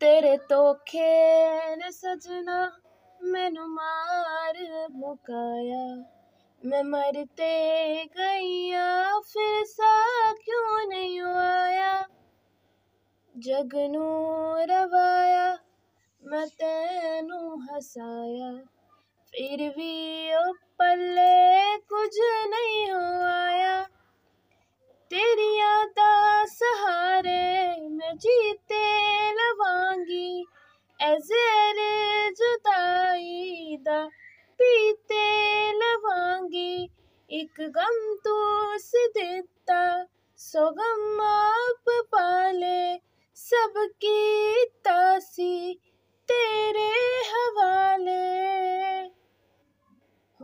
ਤੇਰੇ ਤੋਖੇ ਨੇ ਸਜਣਾ ਮੈਨੂੰ ਮਾਰ ਮੁਕਾਇਆ मैं मरते गैया फिर सा क्यों नहीं आया जगनू रवाया मैं तेनू हसाया फिर भी ओ पल्ले कुछ नहीं हो आया तेरी यादा सहारे मैं जीत अजर जुदाई दा पीते लवांगी इक गम तूस तो दिता सो गम आप पाले सबकी तासी तेरे हवाले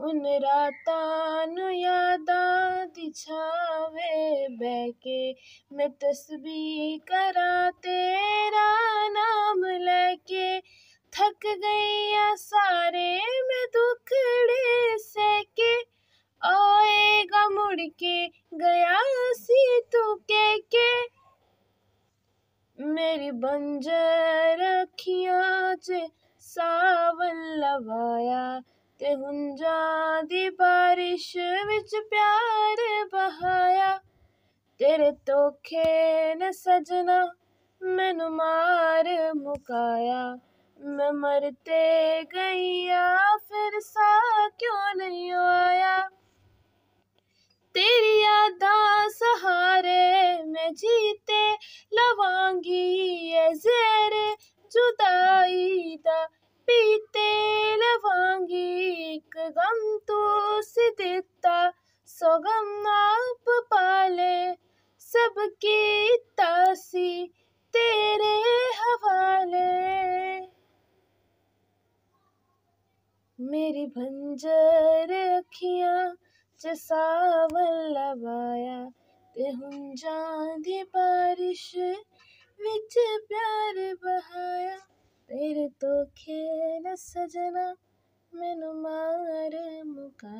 उन रातानु यादां दिछावे बहके मैं तस्बी करा तेरा नाम थक गई सारे मैं दुखड़े से के आएगा मुड़ के गया सी तू के के मेरी बंजर अखियां च सावन लवाया ते हुंजां दी बारिश विच प्यार बहाया तेरे तो खेन सजना मैनु मार मुकाया मैं मरते गैया फिर सा क्यों नहीं आया तेरी यादा सहारे मैं जीते लवांगी ये जेरे जुदाई दा पीते लवांगी एक गम तो सिद्धता सो गम ना मेरी बंजर अखियां च सावन लवाया ते हूं जां बारिश विच प्यार बहाया तेरे तो ने सजना मैनू मार मुका